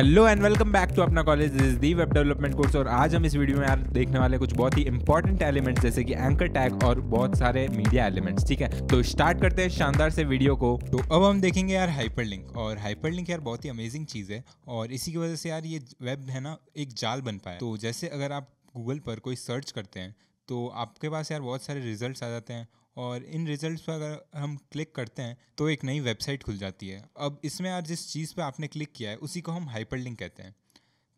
hello and welcome back to अपना college is the web development course और आज हम इस वीडियो में यार देखने वाले कुछ बहुत ही इंपॉर्टेंट एलिमेंट्स जैसे कि एंकर टैग और बहुत सारे मीडिया एलिमेंट्स ठीक है तो स्टार्ट करते हैं शानदार से वीडियो को तो अब हम देखेंगे यार हाइपर लिंक और हाइपर लिंक यार बहुत ही अमेजिंग चीज़ है और इसी की वजह से यार ये वेब है ना एक जाल बन पाया तो जैसे अगर आप गूगल पर कोई सर्च करते हैं तो आपके पास यार बहुत सारे रिजल्ट आ जाते हैं और इन रिजल्ट्स पर अगर हम क्लिक करते हैं तो एक नई वेबसाइट खुल जाती है अब इसमें यार जिस चीज़ पर आपने क्लिक किया है उसी को हम हाइपरलिंक कहते हैं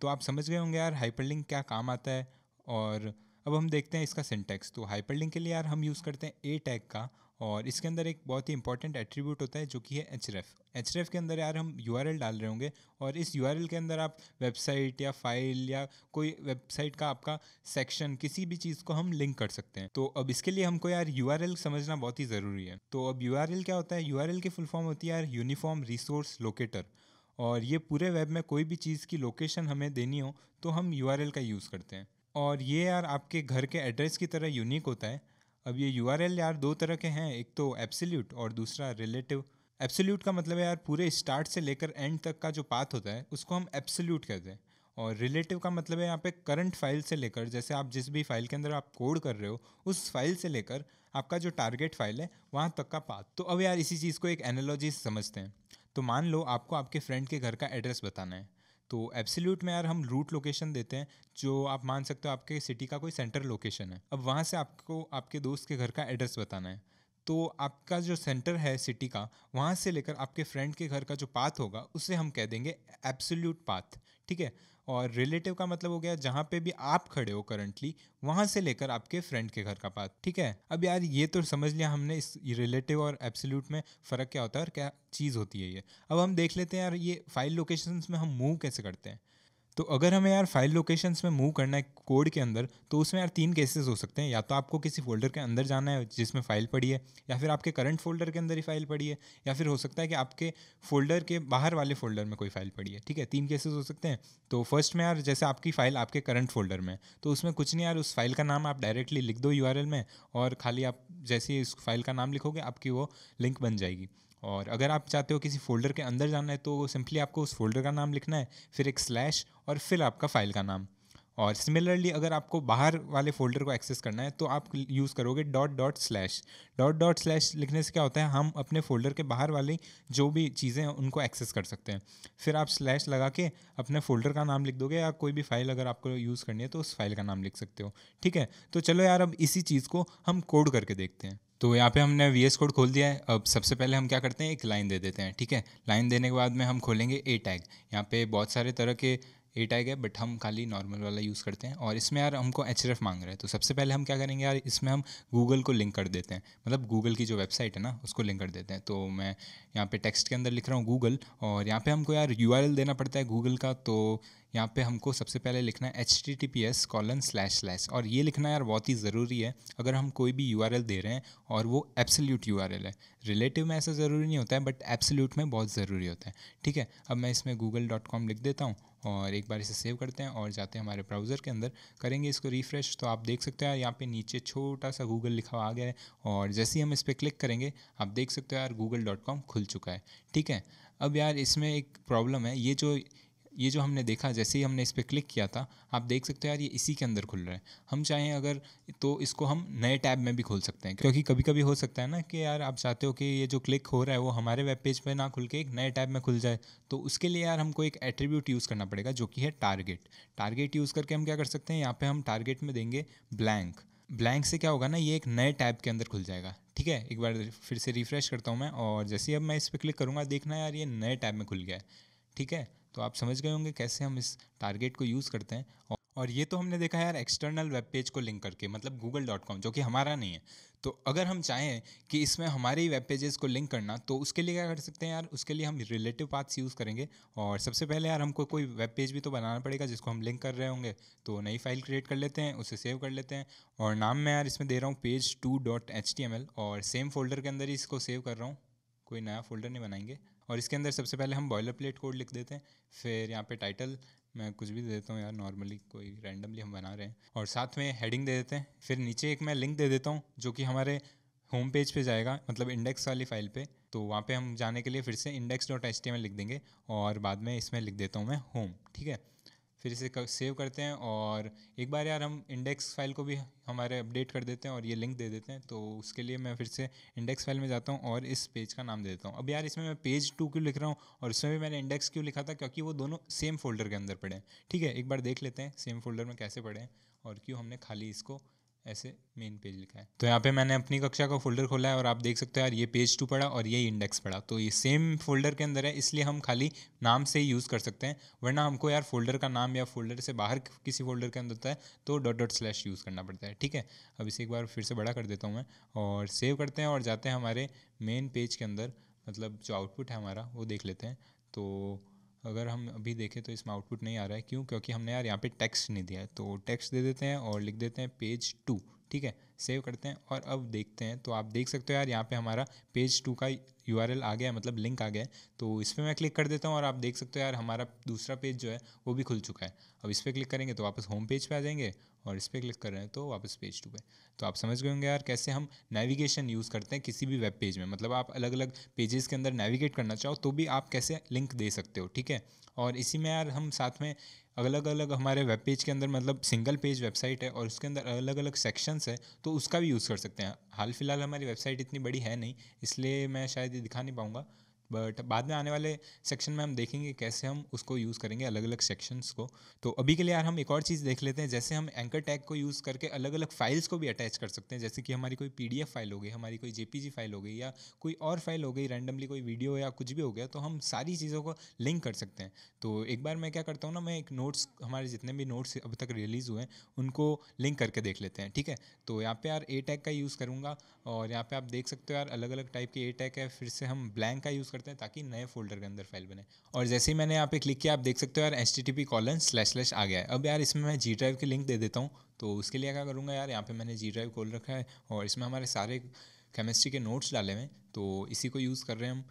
तो आप समझ गए होंगे यार हाइपरलिंक क्या काम आता है और अब हम देखते हैं इसका सिंटेक्स तो हाइपरलिंक के लिए यार हम यूज़ करते हैं ए टैग का और इसके अंदर एक बहुत ही इंपॉर्टेंट एट्रीब्यूट होता है जो कि है एच एच के अंदर यार हम यू डाल रहे होंगे और इस यू के अंदर आप वेबसाइट या फाइल या कोई वेबसाइट का आपका सेक्शन किसी भी चीज़ को हम लिंक कर सकते हैं तो अब इसके लिए हमको यार यू समझना बहुत ही ज़रूरी है तो अब यू क्या होता है यू की फुल फॉर्म होती है यार यूनिफॉर्म रिसोर्स लोकेटर और ये पूरे वेब में कोई भी चीज़ की लोकेशन हमें देनी हो तो हम यू का यूज़ करते हैं और ये यार आपके घर के एड्रेस की तरह यूनिक होता है अब ये यू यार दो तरह के हैं एक तो एब्सोल्यूट और दूसरा रिलेटिव एब्सोल्यूट का मतलब है यार पूरे स्टार्ट से लेकर एंड तक का जो पाथ होता है उसको हम एब्सोल्यूट कहते हैं और रिलेटिव का मतलब है यहाँ पे करंट फाइल से लेकर जैसे आप जिस भी फाइल के अंदर आप कोड कर रहे हो उस फाइल से लेकर आपका जो टारगेट फाइल है वहाँ तक का पाथ तो अब यार इसी चीज़ को एक एनालॉजी समझते हैं तो मान लो आपको आपके फ्रेंड के घर का एड्रेस बताना है तो एब्सोल्यूट में यार हम रूट लोकेशन देते हैं जो आप मान सकते हो आपके सिटी का कोई सेंटर लोकेशन है अब वहाँ से आपको आपके दोस्त के घर का एड्रेस बताना है तो आपका जो सेंटर है सिटी का वहाँ से लेकर आपके फ्रेंड के घर का जो पाथ होगा उसे हम कह देंगे एब्सोल्यूट पाथ ठीक है और रिलेटिव का मतलब हो गया जहाँ पे भी आप खड़े हो करंटली वहाँ से लेकर आपके फ्रेंड के घर का पास ठीक है अब यार ये तो समझ लिया हमने इस रिलेटिव और एब्सोल्यूट में फ़र्क क्या होता है और क्या चीज़ होती है ये अब हम देख लेते हैं यार ये फाइल लोकेशंस में हम मूव कैसे करते हैं तो अगर हमें यार फाइल लोकेशंस में मूव करना है कोड के अंदर तो उसमें यार तीन केसेस हो सकते हैं या तो आपको किसी फोल्डर के अंदर जाना है जिसमें फ़ाइल पड़ी है या फिर आपके करंट फोल्डर के अंदर ही फाइल पड़ी है या फिर हो सकता है कि आपके फोल्डर के बाहर वाले फोल्डर में कोई फाइल पड़ी है ठीक है तीन केसेस हो सकते हैं तो फर्स्ट में यार जैसे आपकी फ़ाइल आपके करंट फोल्डर में तो उसमें कुछ नहीं यार उस फाइल का नाम आप डायरेक्टली लिख दो यू में और खाली आप जैसे ही उस फाइल का नाम लिखोगे आपकी वो लिंक बन जाएगी और अगर आप चाहते हो किसी फोल्डर के अंदर जाना है तो सिंपली आपको उस फोल्डर का नाम लिखना है फिर एक स्लैश और फिर आपका फाइल का नाम और सिमिलरली अगर आपको बाहर वाले फोल्डर को एक्सेस करना है तो आप यूज़ करोगे dot dot slash dot dot slash लिखने से क्या होता है हम अपने फोल्डर के बाहर वाली जो भी चीज़ें हैं उनको एक्सेस कर सकते हैं फिर आप स्लैश लगा के अपने फोल्डर का नाम लिख दोगे या कोई भी फाइल अगर आपको यूज़ करनी है तो उस फाइल का नाम लिख सकते हो ठीक है तो चलो यार अब इसी चीज़ को हम कोड करके देखते हैं तो यहाँ पे हमने वी एस कोड खोल दिया है अब सबसे पहले हम क्या करते हैं एक लाइन दे देते हैं ठीक है लाइन देने के बाद में हम खोलेंगे ए टैग यहाँ पे बहुत सारे तरह के ए टैग है बट हम खाली नॉर्मल वाला यूज़ करते हैं और इसमें यार हमको एच मांग रहा है तो सबसे पहले हम क्या करेंगे यार इसमें हम गूगल को लिंक कर देते हैं मतलब गूगल की जो वेबसाइट है ना उसको लिंक कर देते हैं तो मैं यहाँ पे टेक्स्ट के अंदर लिख रहा हूँ गूगल और यहाँ पे हमको यार यू देना पड़ता है गूगल का तो यहाँ पे हमको सबसे पहले लिखना है H T T P S colon slash slash और ये लिखना यार बहुत ही ज़रूरी है अगर हम कोई भी यू आर एल दे रहे हैं और वो एब्सोल्यूट यू आर एल है रिलेटिव में ऐसा ज़रूरी नहीं होता है बट एब्सोल्यूट में बहुत ज़रूरी होता है ठीक है अब मैं इसमें गूगल डॉट कॉम लिख देता हूँ और एक बार इसे सेव करते हैं और जाते हैं हमारे ब्राउज़र के अंदर करेंगे इसको रिफ़्रेश तो आप देख सकते हैं यार यहाँ पे नीचे छोटा सा गूगल लिखा हुआ आ गया है और जैसे ही हम इस पर क्लिक करेंगे आप देख सकते हो यार गूगल डॉट कॉम खुल चुका है ठीक है अब यार इसमें एक प्रॉब्लम है ये जो ये जो हमने देखा जैसे ही हमने इस पर क्लिक किया था आप देख सकते हो यार ये इसी के अंदर खुल रहा है हम चाहें अगर तो इसको हम नए टैब में भी खोल सकते हैं क्योंकि कभी कभी हो सकता है ना कि यार आप चाहते हो कि ये जो क्लिक हो रहा है वो हमारे वेब पेज पर ना खुल के एक नए टैब में खुल जाए तो उसके लिए यार हमको एक एट्रीब्यूट यूज़ करना पड़ेगा जो कि है टारगेट टारगेट यूज़ करके हम क्या कर सकते हैं यहाँ पर हम टारगेट में देंगे ब्लैंक ब्लैंक से क्या होगा ना ये एक नए टैब के अंदर खुल जाएगा ठीक है एक बार फिर से रिफ्रेश करता हूँ मैं और जैसे ही अब मैं इस पर क्लिक करूँगा देखना यार ये नए टैब में खुल गया है ठीक है तो आप समझ गए होंगे कैसे हम इस टारगेट को यूज़ करते हैं और ये तो हमने देखा यार एक्सटर्नल वेब पेज को लिंक करके मतलब गूगल डॉट कॉम जो कि हमारा नहीं है तो अगर हम चाहें कि इसमें हमारे ही वेब पेजेस को लिंक करना तो उसके लिए क्या कर सकते हैं यार उसके लिए हम रिलेटिव पाथ्स यूज़ करेंगे और सबसे पहले यार हमको कोई वेब पेज भी तो बनाना पड़ेगा जिसको हम लिंक कर रहे होंगे तो नई फाइल क्रिएट कर लेते हैं उसे सेव कर लेते हैं और नाम मैं यार इसमें दे रहा हूँ page two dot H T M L और सेम फोल्डर के अंदर ही इसको सेव कर रहा हूँ कोई नया फोल्डर नहीं बनाएंगे और इसके अंदर सबसे पहले हम बॉयलर प्लेट कोड लिख देते हैं फिर यहाँ पे टाइटल मैं कुछ भी दे देता हूँ यार नॉर्मली कोई रैंडमली हम बना रहे हैं और साथ में हेडिंग दे देते हैं फिर नीचे एक मैं लिंक दे देता हूँ जो कि हमारे होम पेज पे जाएगा मतलब इंडेक्स वाली फाइल पे तो वहाँ पे हम जाने के लिए फिर से इंडेक्स डॉट एच लिख देंगे और बाद में इसमें लिख देता हूँ मैं होम ठीक है फिर इसे कर, सेव करते हैं और एक बार यार हम इंडेक्स फाइल को भी हमारे अपडेट कर देते हैं और ये लिंक दे देते हैं तो उसके लिए मैं फिर से इंडेक्स फाइल में जाता हूँ और इस पेज का नाम दे देता हूँ अब यार इसमें मैं पेज टू क्यों लिख रहा हूँ और उसमें भी मैंने इंडेक्स क्यों लिखा था क्योंकि वो दोनों सेम फोल्डर के अंदर पड़े हैं ठीक है एक बार देख लेते हैं सेम फोल्डर में कैसे पड़े हैं और क्यों हमने खाली इसको ऐसे मेन पेज लिखा है तो यहाँ पे मैंने अपनी कक्षा का फोल्डर खोला है और आप देख सकते हो यार ये पेज टू पड़ा और ये इंडेक्स पड़ा तो ये सेम फोल्डर के अंदर है इसलिए हम खाली नाम से ही यूज़ कर सकते हैं वरना हमको यार फोल्डर का नाम या फोल्डर से बाहर किसी फोल्डर के अंदर होता है तो डॉट डॉट स्लैश यूज़ करना पड़ता है ठीक है अब इसे एक बार फिर से बड़ा कर देता हूँ मैं और सेव करते हैं और जाते हैं हमारे मेन पेज के अंदर मतलब जो आउटपुट है हमारा वो देख लेते हैं तो अगर हम अभी देखें तो इसमें आउटपुट नहीं आ रहा है क्यों क्योंकि हमने यार यहाँ पे टेक्स्ट नहीं दिया है तो टेक्स्ट दे देते हैं और लिख देते हैं पेज टू ठीक है सेव करते हैं और अब देखते हैं तो आप देख सकते हो यार यहाँ पे हमारा पेज टू का यू आ गया मतलब लिंक आ गया है तो इस पर मैं क्लिक कर देता हूँ और आप देख सकते हो यार हमारा दूसरा पेज जो है वो भी खुल चुका है अब इस पर क्लिक करेंगे तो वापस होम पेज पर आ जाएंगे और इस पर क्लिक कर रहे हैं तो वापस पेज टू पे तो आप समझ गए होंगे यार कैसे हम नेविगेशन यूज़ करते हैं किसी भी वेब पेज में मतलब आप अलग अलग पेजेस के अंदर नेविगेट करना चाहो तो भी आप कैसे लिंक दे सकते हो ठीक है और इसी में यार हम साथ में अलग अलग हमारे वेब पेज के अंदर मतलब सिंगल पेज वेबसाइट है और उसके अंदर अलग अलग सेक्शंस है तो उसका भी यूज़ कर सकते हैं हाल फिलहाल हमारी वेबसाइट इतनी बड़ी है नहीं इसलिए मैं शायद ये दिखा नहीं पाऊँगा बट बाद में आने वाले सेक्शन में हम देखेंगे कैसे हम उसको यूज़ करेंगे अलग अलग सेक्शंस को तो अभी के लिए यार हम एक और चीज़ देख लेते हैं जैसे हम एंकर टैग को यूज़ करके अलग अलग फाइल्स को भी अटैच कर सकते हैं जैसे कि हमारी कोई पी फाइल हो गई हमारी कोई जे फाइल हो गई या कोई और फाइल हो गई रैंडमली कोई वीडियो या कुछ भी हो गया तो हम सारी चीज़ों को लिंक कर सकते हैं तो एक बार मैं क्या करता हूँ ना मैं एक नोट्स हमारे जितने भी नोट्स अब तक रिलीज़ हुए हैं उनको लिंक करके देख लेते हैं ठीक है तो यहाँ पे यार ए टैग का यूज़ करूँगा और यहाँ पे आप देख सकते हो यार अलग अलग टाइप के ए टैग है फिर से हम ब्लैंक का यूज़ कर करते हैं ताकि नए फोल्डर के अंदर फाइल बने और जैसे ही मैंने यहाँ पे क्लिक किया आप देख सकते हो यार H T T P colon slash slash आ गया है अब यार इसमें मैं जी ड्राइव की लिंक दे देता हूँ तो उसके लिए क्या करूँगा यार यहाँ पर मैंने जी ड्राइव खोल रखा है और इसमें हमारे सारे केमिस्ट्री के नोट्स डाले हुए हैं तो इसी को यूज़ कर रहे हैं हम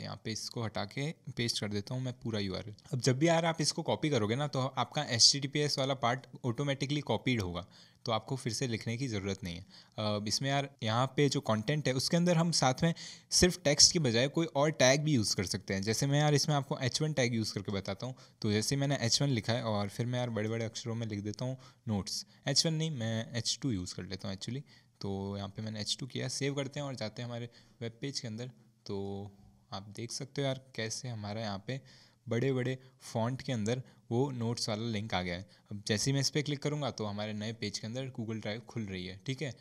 यहाँ पे इसको हटा के पेस्ट कर देता हूँ मैं पूरा यू अब जब भी यार आप इसको कॉपी करोगे ना तो आपका एच वाला पार्ट ऑटोमेटिकली कॉपीड होगा तो आपको फिर से लिखने की ज़रूरत नहीं है इसमें यार यहाँ पे जो कंटेंट है उसके अंदर हम साथ में सिर्फ टेक्स्ट के बजाय कोई और टैग भी यूज़ कर सकते हैं जैसे मैं यार इसमें आपको एच वन टैग यूज़ करके बताता हूँ तो जैसे मैंने एच वन लिखा है और फिर मैं यार बड़े बड़े अक्षरों में लिख देता हूँ नोट्स एच वन नहीं मैं एच टू यूज़ कर लेता हूँ एक्चुअली तो यहाँ पर मैंने एच टू किया सेव करते हैं और जाते हैं हमारे वेब पेज के अंदर तो आप देख सकते हो यार कैसे हमारा यहाँ पर बड़े बड़े फॉन्ट के अंदर वो नोट्स वाला लिंक आ गया है अब जैसे ही मैं इस पर क्लिक करूँगा तो हमारे नए पेज के अंदर गूगल ड्राइव खुल रही है ठीक है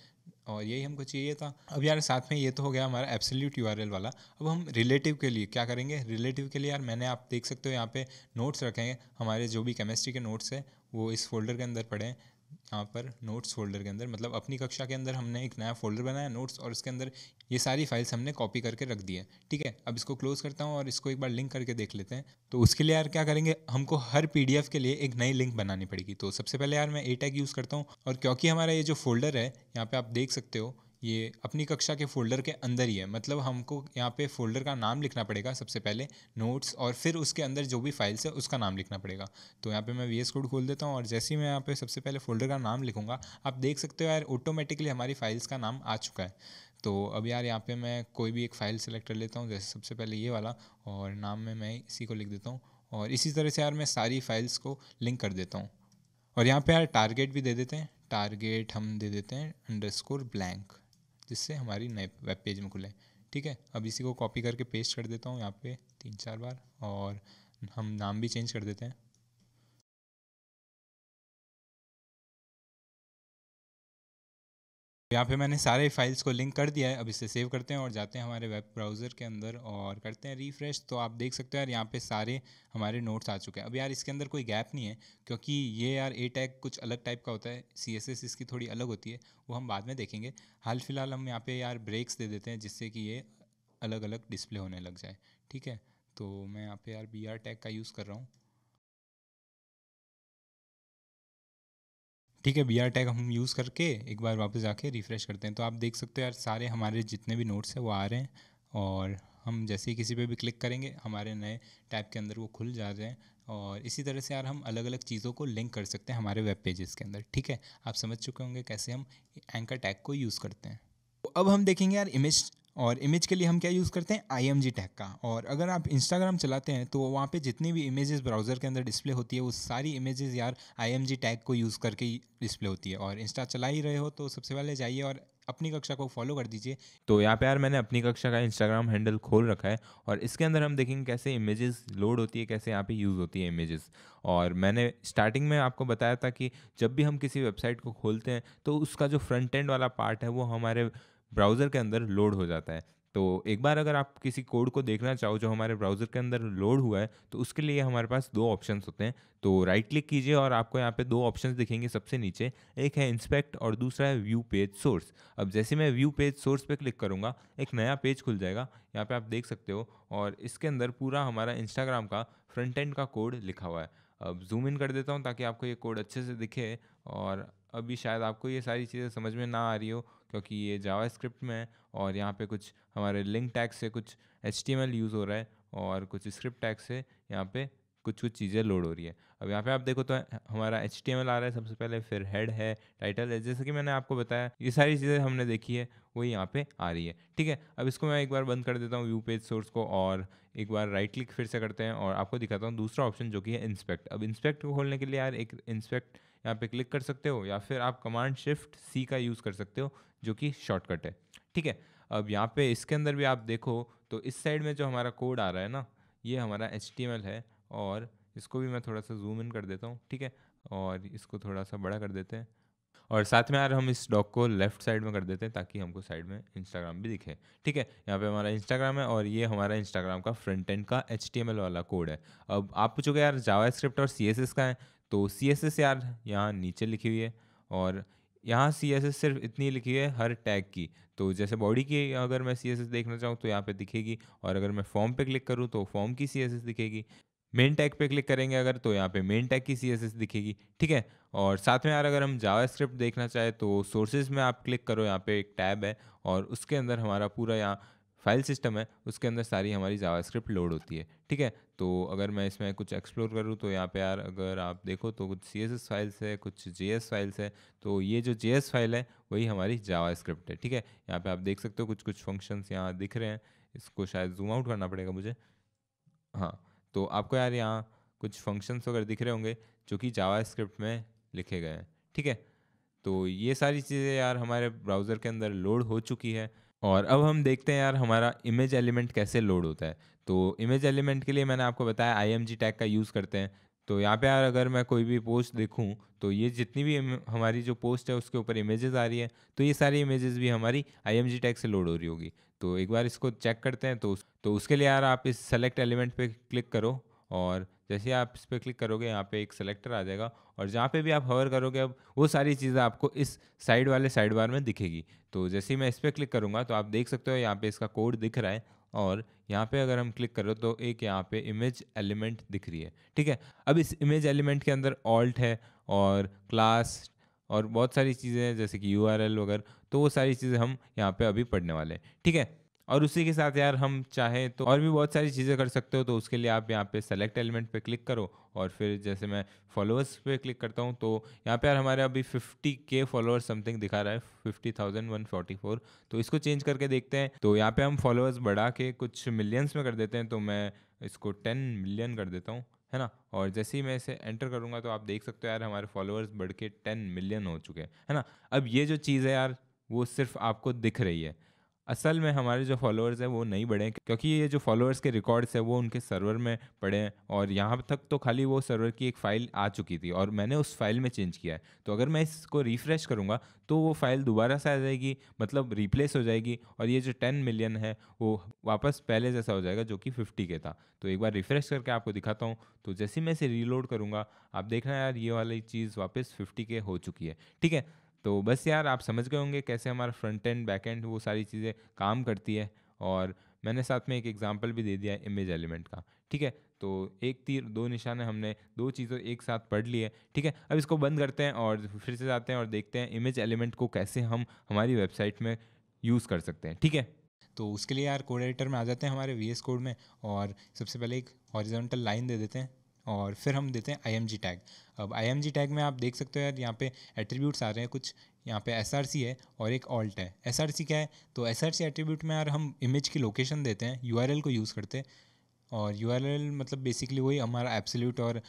और यही हमको चाहिए था अब यार साथ में ये तो हो गया हमारा एब्सोल्यूट यूआरएल वाला अब हम रिलेटिव के लिए क्या करेंगे रिलेटिव के लिए यार मैंने आप देख सकते हो यहाँ पे नोट्स रखेंगे हमारे जो भी केमिस्ट्री के नोट्स हैं वो इस फोल्डर के अंदर पड़े हैं यहाँ पर नोट्स फोल्डर के अंदर मतलब अपनी कक्षा के अंदर हमने एक नया फोल्डर बनाया नोट्स और उसके अंदर ये सारी फाइल्स हमने कॉपी करके रख दी है ठीक है अब इसको क्लोज करता हूँ और इसको एक बार लिंक करके देख लेते हैं तो उसके लिए यार क्या करेंगे हमको हर पी के लिए एक नई लिंक बनानी पड़ेगी तो सबसे पहले यार मैं ए टैग यूज़ करता हूँ और क्योंकि हमारा ये जो फोल्डर है यहाँ पर आप देख सकते हो ये अपनी कक्षा के फोल्डर के अंदर ही है मतलब हमको यहाँ पे फोल्डर का नाम लिखना पड़ेगा सबसे पहले नोट्स और फिर उसके अंदर जो भी फाइल्स है उसका नाम लिखना पड़ेगा तो यहाँ पे मैं वी कोड खोल देता हूँ और जैसे ही मैं यहाँ पे सबसे पहले फोल्डर का नाम लिखूँगा आप देख सकते हो यार ऑटोमेटिकली हमारी फाइल्स का नाम आ चुका है तो अब यार यहाँ पर मैं कोई भी एक फ़ाइल सेलेक्ट कर लेता हूँ जैसे सबसे पहले ये वाला और नाम में मैं इसी को लिख देता हूँ और इसी तरह से यार मैं सारी फाइल्स को लिंक कर देता हूँ और यहाँ पर यार टारगेट भी दे देते हैं टारगेट हम दे देते हैं अंडरस्कोर ब्लैंक जिससे हमारी नए वेब पेज में खुले ठीक है अब इसी को कॉपी करके पेस्ट कर देता हूँ यहाँ पे तीन चार बार और हम नाम भी चेंज कर देते हैं यहाँ पे मैंने सारे फाइल्स को लिंक कर दिया है अब इसे सेव करते हैं और जाते हैं हमारे वेब ब्राउज़र के अंदर और करते हैं रिफ्रेश तो आप देख सकते हो यार यहाँ पे सारे हमारे नोट्स आ चुके हैं अब यार इसके अंदर कोई गैप नहीं है क्योंकि ये यार ए टैग कुछ अलग टाइप का होता है सी एस एस इसकी थोड़ी अलग होती है वो हम बाद में देखेंगे हाल फिलहाल हम यहाँ पर यार ब्रेक्स दे देते हैं जिससे कि ये अलग अलग डिस्प्ले होने लग जाए ठीक है तो मैं यहाँ पे यार बी आर टैग का यूज़ कर रहा हूँ ठीक है बी आर टैग हम यूज़ करके एक बार वापस जाके रिफ़्रेश करते हैं तो आप देख सकते हो यार सारे हमारे जितने भी नोट्स हैं वो आ रहे हैं और हम जैसे ही किसी पे भी क्लिक करेंगे हमारे नए टैब के अंदर वो खुल जा रहे हैं और इसी तरह से यार हम अलग अलग चीज़ों को लिंक कर सकते हैं हमारे वेब पेजेस के अंदर ठीक है आप समझ चुके होंगे कैसे हम एंकर टैग को यूज़ करते हैं तो अब हम देखेंगे यार इमेज और इमेज के लिए हम क्या यूज़ करते हैं आई टैग का और अगर आप इंस्टाग्राम चलाते हैं तो वहाँ पे जितनी भी इमेजेस ब्राउज़र के अंदर डिस्प्ले होती है वो सारी इमेजेस यार आई टैग को यूज़ करके ही डिस्प्ले होती है और इंस्टा चला ही रहे हो तो सबसे पहले जाइए और अपनी कक्षा को फॉलो कर दीजिए तो यहाँ पे यार मैंने अपनी कक्षा का इंस्टाग्राम हैंडल खोल रखा है और इसके अंदर हम देखेंगे कैसे इमेजेस लोड होती है कैसे यहाँ पे यूज़ होती है इमेजेस और मैंने स्टार्टिंग में आपको बताया था कि जब भी हम किसी वेबसाइट को खोलते हैं तो उसका जो फ्रंट एंड वाला पार्ट है वो हमारे ब्राउज़र के अंदर लोड हो जाता है तो एक बार अगर आप किसी कोड को देखना चाहो जो हमारे ब्राउज़र के अंदर लोड हुआ है तो उसके लिए हमारे पास दो ऑप्शन होते हैं तो राइट क्लिक कीजिए और आपको यहाँ पे दो ऑप्शन दिखेंगे सबसे नीचे एक है इंस्पेक्ट और दूसरा है व्यू पेज सोर्स अब जैसे मैं व्यू पेज सोर्स पे क्लिक करूँगा एक नया पेज खुल जाएगा यहाँ पर आप देख सकते हो और इसके अंदर पूरा हमारा इंस्टाग्राम का फ्रंट एंड का कोड लिखा हुआ है अब जूम इन कर देता हूँ ताकि आपको ये कोड अच्छे से दिखे और अभी शायद आपको ये सारी चीज़ें समझ में ना आ रही हो क्योंकि ये जावा स्क्रिप्ट में है और यहाँ पे कुछ हमारे लिंक टैग से कुछ एच यूज़ हो रहा है और कुछ स्क्रिप्ट टैग से यहाँ पे कुछ कुछ चीज़ें लोड हो रही है अब यहाँ पे आप देखो तो हमारा एच आ रहा है सबसे पहले फिर हेड है टाइटल है जैसे कि मैंने आपको बताया ये सारी चीज़ें हमने देखी है वो यहाँ पे आ रही है ठीक है अब इसको मैं एक बार बंद कर देता हूँ व्यू पेज सोर्स को और एक बार राइट क्लिक फिर से करते हैं और आपको दिखाता हूँ दूसरा ऑप्शन जो कि है इंस्पेक्ट अब इंस्पेक्ट को खोलने के लिए यार एक इंस्पेक्ट यहाँ पे क्लिक कर सकते हो या फिर आप कमांड शिफ्ट सी का यूज़ कर सकते हो जो कि शॉर्टकट है ठीक है अब यहाँ पे इसके अंदर भी आप देखो तो इस साइड में जो हमारा कोड आ रहा है ना ये हमारा एच है और इसको भी मैं थोड़ा सा जूम इन कर देता हूँ ठीक है और इसको थोड़ा सा बड़ा कर देते हैं और साथ में यार हम इस डॉक को लेफ्ट साइड में कर देते हैं ताकि हमको साइड में इंस्टाग्राम भी दिखे ठीक है यहाँ पे हमारा इंस्टाग्राम है और ये हमारा इंस्टाग्राम का फ्रंट एंड का एच वाला कोड है अब आप पूछोगे यार जावा और सी का है तो सी यार यहाँ नीचे लिखी हुई है और यहाँ सी एस एस सिर्फ इतनी लिखी है हर टैग की तो जैसे बॉडी की अगर मैं सी एस एस देखना चाहूँ तो यहाँ पे दिखेगी और अगर मैं फॉर्म पे क्लिक करूँ तो फॉर्म की सी एस एस दिखेगी मेन टैग पे क्लिक करेंगे अगर तो यहाँ पे मेन टैग की सी एस एस दिखेगी ठीक है और साथ में यार अगर हम जावा स्क्रिप्ट देखना चाहें तो सोर्सेज में आप क्लिक करो यहाँ पे एक टैब है और उसके अंदर हमारा पूरा यहाँ फाइल सिस्टम है उसके अंदर सारी हमारी जावास्क्रिप्ट लोड होती है ठीक है तो अगर मैं इसमें कुछ एक्सप्लोर करूँ तो यहाँ पे यार अगर आप देखो तो कुछ सी फाइल्स है कुछ जे फाइल्स है तो ये जो जे फाइल है वही हमारी जावास्क्रिप्ट है ठीक है यहाँ पर आप देख सकते हो कुछ कुछ फंक्शंस यहाँ दिख रहे हैं इसको शायद जूम आउट करना पड़ेगा मुझे हाँ तो आपको यार यहाँ कुछ फंक्शंस वगैरह दिख रहे होंगे जो कि जावास्क्रिप्ट में लिखे गए हैं ठीक है तो ये सारी चीज़ें यार हमारे ब्राउज़र के अंदर लोड हो चुकी है और अब हम देखते हैं यार हमारा इमेज एलिमेंट कैसे लोड होता है तो इमेज एलिमेंट के लिए मैंने आपको बताया आई टैग का यूज़ करते हैं तो यहाँ पे यार अगर मैं कोई भी पोस्ट देखूँ तो ये जितनी भी हमारी जो पोस्ट है उसके ऊपर इमेजेस आ रही है तो ये सारी इमेजेस भी हमारी आई टैग से लोड हो रही होगी तो एक बार इसको चेक करते हैं तो तो उसके लिए यार आप इस सेलेक्ट एलिमेंट पर क्लिक करो और जैसे आप इस पर क्लिक करोगे यहाँ पे एक सेलेक्टर आ जाएगा और जहाँ पे भी आप हवर करोगे अब वो सारी चीज़ें आपको इस साइड वाले साइड बार में दिखेगी तो जैसे ही मैं इस पर क्लिक करूँगा तो आप देख सकते हो यहाँ पे इसका कोड दिख रहा है और यहाँ पे अगर हम क्लिक करो तो एक यहाँ पे इमेज एलिमेंट दिख रही है ठीक है अब इस इमेज एलिमेंट के अंदर ऑल्ट है और क्लास और बहुत सारी चीज़ें जैसे कि यू वगैरह तो वो सारी चीज़ें हम यहाँ पर अभी पढ़ने वाले हैं ठीक है और उसी के साथ यार हम चाहें तो और भी बहुत सारी चीज़ें कर सकते हो तो उसके लिए आप यहाँ पे सेलेक्ट एलिमेंट पे क्लिक करो और फिर जैसे मैं फॉलोअर्स पे क्लिक करता हूँ तो यहाँ पे यार हमारे अभी फिफ्टी के फॉलोअर्स समथिंग दिखा रहा है fifty thousand one forty four तो इसको चेंज करके देखते हैं तो यहाँ पे हम फॉलोअर्स बढ़ा के कुछ मिलियंस में कर देते हैं तो मैं इसको टेन मिलियन कर देता हूँ है ना और जैसे ही मैं इसे एंटर करूँगा तो आप देख सकते हो यार हमारे फॉलोअर्स बढ़ के टेन मिलियन हो चुके हैं है ना अब ये जो चीज़ है यार वो सिर्फ आपको दिख रही है असल में हमारे जो फॉलोअर्स हैं वो नहीं बढ़े क्योंकि ये जो फॉलोअर्स के रिकॉर्ड्स हैं वो उनके सर्वर में पड़े हैं और यहाँ तक तो खाली वो सर्वर की एक फ़ाइल आ चुकी थी और मैंने उस फाइल में चेंज किया है तो अगर मैं इसको रिफ़्रेश करूँगा तो वो फ़ाइल दोबारा से आ जाएगी मतलब रिप्लेस हो जाएगी और ये जो टेन मिलियन है वो वापस पहले जैसा हो जाएगा जो कि फिफ्टी के था तो एक बार रिफ़्रेश करके आपको दिखाता हूँ तो जैसे मैं इसे रीलोड करूँगा आप देखना यार ये वाली चीज़ वापस फिफ्टी के हो चुकी है ठीक है तो बस यार आप समझ गए होंगे कैसे हमारा फ्रंट एंड बैक एंड वो सारी चीज़ें काम करती है और मैंने साथ में एक एग्जाम्पल भी दे दिया है इमेज एलिमेंट का ठीक है तो एक तीर दो निशान है हमने दो चीज़ों एक साथ पढ़ ली है ठीक है अब इसको बंद करते हैं और फिर से जाते हैं और देखते हैं इमेज एलिमेंट को कैसे हम हमारी वेबसाइट में यूज़ कर सकते हैं ठीक है तो उसके लिए यार कोड एडिटर में आ जाते हैं हमारे वी कोड में और सबसे पहले एक हॉरिजॉन्टल लाइन दे देते हैं और फिर हम देते हैं आई टैग अब आई टैग में आप देख सकते हो यार यहाँ पे एट्रीब्यूट्स आ रहे हैं कुछ यहाँ पे एस है और एक ऑल्ट है एस क्या है तो एस एट्रीब्यूट में यार हम इमेज की लोकेशन देते हैं यू को यूज़ करते हैं और यू मतलब बेसिकली वही हमारा एब्सोल्यूट और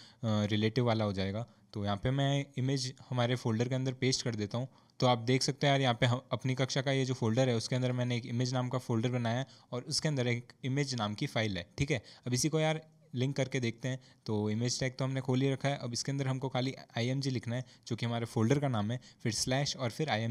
रिलेटिव वाला हो जाएगा तो यहाँ पे मैं इमेज हमारे फोल्डर के अंदर पेस्ट कर देता हूँ तो आप देख सकते हैं यार यहाँ पे हम अपनी कक्षा का ये जो फोल्डर है उसके अंदर मैंने एक इमेज नाम का फोल्डर बनाया है और उसके अंदर एक इमेज नाम की फाइल है ठीक है अब इसी को यार लिंक करके देखते हैं तो इमेज टैग तो हमने खोल ही रखा है अब इसके अंदर हमको खाली आई लिखना है जो कि हमारे फोल्डर का नाम है फिर स्लैश और फिर आई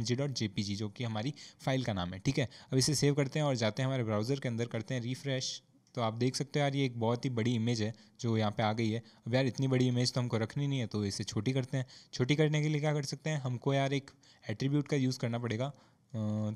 जो कि हमारी फाइल का नाम है ठीक है अब इसे सेव करते हैं और जाते हैं हमारे ब्राउज़र के अंदर करते हैं रिफ्रेश तो आप देख सकते हो यार ये एक बहुत ही बड़ी इमेज है जो यहाँ पे आ गई है अब यार इतनी बड़ी इमेज तो हमको रखनी नहीं है तो इसे छोटी करते हैं छोटी करने के लिए क्या कर सकते हैं हमको यार एक एट्रीब्यूट का यूज़ करना पड़ेगा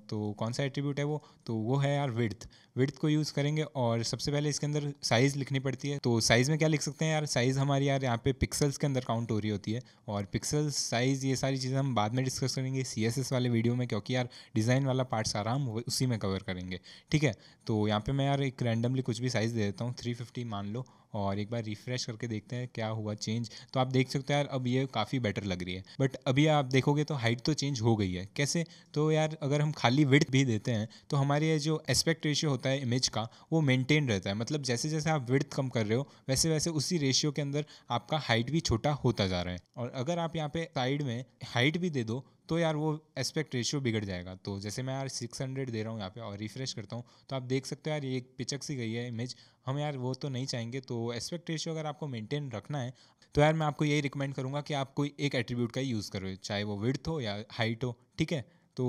तो कौन सा एट्रीब्यूट है वो तो वो है यार विड्थ विड्थ को यूज़ करेंगे और सबसे पहले इसके अंदर साइज़ लिखनी पड़ती है तो साइज़ में क्या लिख सकते हैं यार साइज़ हमारी यार यहाँ पे पिक्सल्स के अंदर काउंट हो रही होती है और पिक्सल्स साइज़ ये सारी चीज़ें हम बाद में डिस्कस करेंगे सी वाले वीडियो में क्योंकि यार डिज़ाइन वाला पार्ट सारा हम उसी में कवर करेंगे ठीक है तो यहाँ पर मैं यार एक रैंडमली कुछ भी साइज़ दे देता हूँ थ्री मान लो और एक बार रिफ्रेश करके देखते हैं क्या हुआ चेंज तो आप देख सकते हो यार अब ये काफ़ी बेटर लग रही है बट अभी आप देखोगे तो हाइट तो चेंज हो गई है कैसे तो यार अगर हम खाली विड्थ भी देते हैं तो हमारे जो एस्पेक्ट रेशियो होता है इमेज का वो मेनटेन रहता है मतलब जैसे जैसे आप विड्थ कम कर रहे हो वैसे वैसे उसी रेशियो के अंदर आपका हाइट भी छोटा होता जा रहा है और अगर आप यहाँ पे साइड में हाइट भी दे दो तो यार वो एस्पेक्ट रेशियो बिगड़ जाएगा तो जैसे मैं यार 600 दे रहा हूँ यहाँ पे और रिफ्रेश करता हूँ तो आप देख सकते हो यार ये एक पिचक सी गई है इमेज हम यार वो तो नहीं चाहेंगे तो एस्पेक्ट रेशियो अगर आपको मेंटेन रखना है तो यार मैं आपको यही रिकमेंड करूँगा कि आप कोई एक एट्रीब्यूट का यूज़ करो चाहे वो विर्थ हो या हाइट हो ठीक है तो